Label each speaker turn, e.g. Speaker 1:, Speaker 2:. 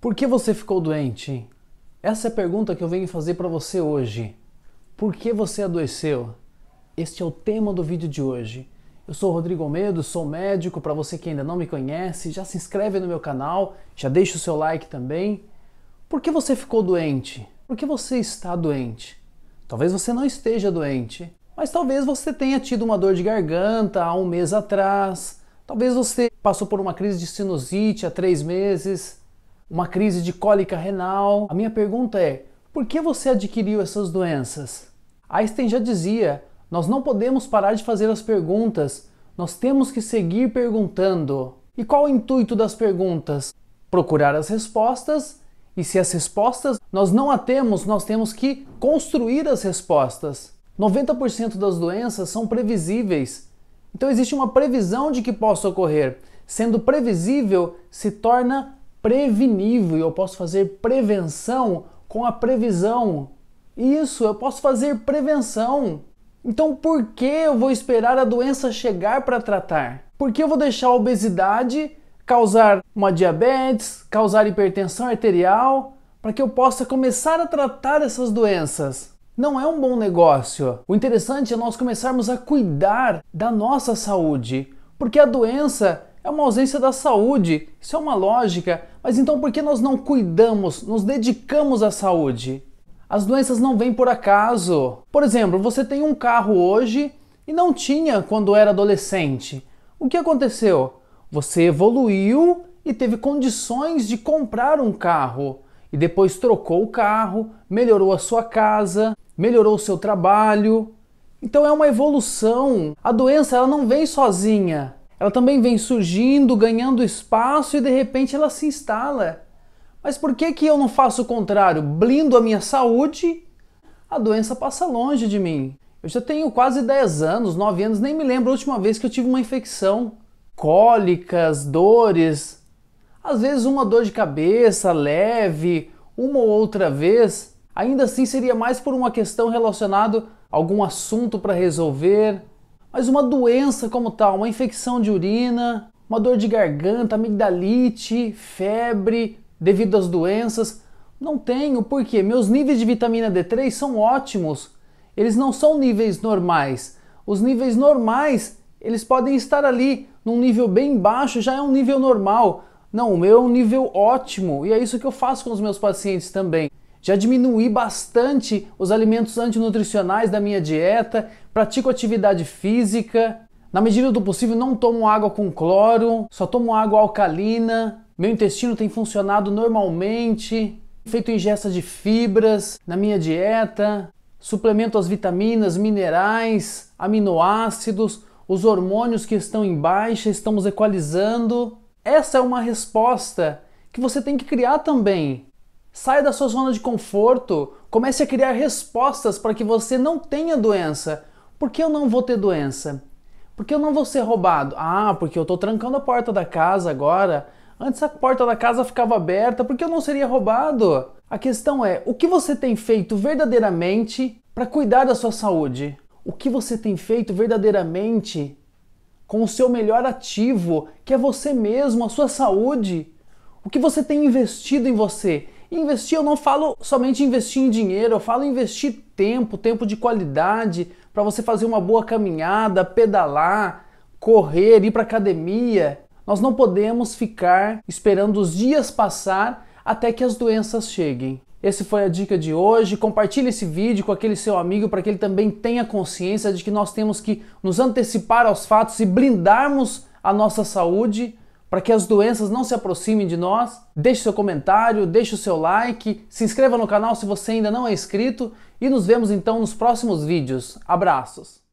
Speaker 1: Por que você ficou doente? Essa é a pergunta que eu venho fazer para você hoje. Por que você adoeceu? Este é o tema do vídeo de hoje. Eu sou Rodrigo Almeida, sou médico. Para você que ainda não me conhece, já se inscreve no meu canal, já deixa o seu like também. Por que você ficou doente? Por que você está doente? Talvez você não esteja doente, mas talvez você tenha tido uma dor de garganta há um mês atrás. Talvez você passou por uma crise de sinusite há três meses uma crise de cólica renal. A minha pergunta é: por que você adquiriu essas doenças? Einstein já dizia: nós não podemos parar de fazer as perguntas, nós temos que seguir perguntando. E qual o intuito das perguntas? Procurar as respostas, e se as respostas nós não as temos, nós temos que construir as respostas. 90% das doenças são previsíveis, então existe uma previsão de que possa ocorrer. Sendo previsível, se torna prevenível, eu posso fazer prevenção com a previsão. Isso, eu posso fazer prevenção. Então por que eu vou esperar a doença chegar para tratar? Por que eu vou deixar a obesidade causar uma diabetes, causar hipertensão arterial, para que eu possa começar a tratar essas doenças? Não é um bom negócio. O interessante é nós começarmos a cuidar da nossa saúde, porque a doença é uma ausência da saúde, isso é uma lógica. Mas então por que nós não cuidamos, nos dedicamos à saúde? As doenças não vêm por acaso. Por exemplo, você tem um carro hoje e não tinha quando era adolescente. O que aconteceu? Você evoluiu e teve condições de comprar um carro. E depois trocou o carro, melhorou a sua casa, melhorou o seu trabalho. Então é uma evolução. A doença ela não vem sozinha. Ela também vem surgindo, ganhando espaço e de repente ela se instala. Mas por que, que eu não faço o contrário? Blindo a minha saúde, a doença passa longe de mim. Eu já tenho quase 10 anos, 9 anos, nem me lembro a última vez que eu tive uma infecção. Cólicas, dores, às vezes uma dor de cabeça leve, uma ou outra vez. Ainda assim seria mais por uma questão relacionada a algum assunto para resolver, mas uma doença como tal, uma infecção de urina, uma dor de garganta, amigdalite, febre devido às doenças, não tenho, porque meus níveis de vitamina D3 são ótimos. Eles não são níveis normais. Os níveis normais, eles podem estar ali num nível bem baixo, já é um nível normal. Não, o meu é um nível ótimo e é isso que eu faço com os meus pacientes também. Já diminuí bastante os alimentos antinutricionais da minha dieta, pratico atividade física. Na medida do possível, não tomo água com cloro, só tomo água alcalina. Meu intestino tem funcionado normalmente. Feito ingesta de fibras na minha dieta, suplemento as vitaminas, minerais, aminoácidos, os hormônios que estão em baixa, estamos equalizando. Essa é uma resposta que você tem que criar também. Saia da sua zona de conforto, comece a criar respostas para que você não tenha doença. Por que eu não vou ter doença? Por que eu não vou ser roubado? Ah, porque eu estou trancando a porta da casa agora. Antes a porta da casa ficava aberta, por que eu não seria roubado? A questão é: o que você tem feito verdadeiramente para cuidar da sua saúde? O que você tem feito verdadeiramente com o seu melhor ativo, que é você mesmo, a sua saúde? O que você tem investido em você? Investir, eu não falo somente investir em dinheiro, eu falo investir tempo, tempo de qualidade, para você fazer uma boa caminhada, pedalar, correr, ir para academia. Nós não podemos ficar esperando os dias passar até que as doenças cheguem. Esse foi a dica de hoje. Compartilhe esse vídeo com aquele seu amigo para que ele também tenha consciência de que nós temos que nos antecipar aos fatos e blindarmos a nossa saúde para que as doenças não se aproximem de nós. Deixe seu comentário, deixe o seu like, se inscreva no canal se você ainda não é inscrito e nos vemos então nos próximos vídeos. Abraços!